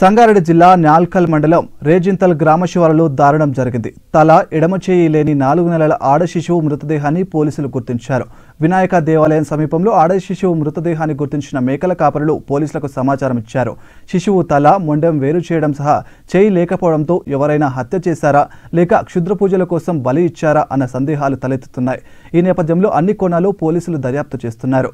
సంగారెడ్డి జిల్లా న్యాల్కల్ మండలం రేజింతల్ గ్రామ శివారులో దారుణం జరిగింది తల ఎడమ చేయి లేని నాలుగు నెలల ఆడ శిశువు మృతదేహాన్ని పోలీసులు గుర్తించారు వినాయక దేవాలయం సమీపంలో ఆడ శిశువు మృతదేహాన్ని గుర్తించిన మేకల కాపరులు పోలీసులకు సమాచారం ఇచ్చారు శిశువు తల మొండెం వేరు చేయడం సహా చేయి లేకపోవడంతో ఎవరైనా హత్య చేశారా లేక క్షుద్ర పూజల కోసం బలి ఇచ్చారా అన్న సందేహాలు తలెత్తుతున్నాయి ఈ నేపథ్యంలో అన్ని కోణాలు పోలీసులు దర్యాప్తు చేస్తున్నారు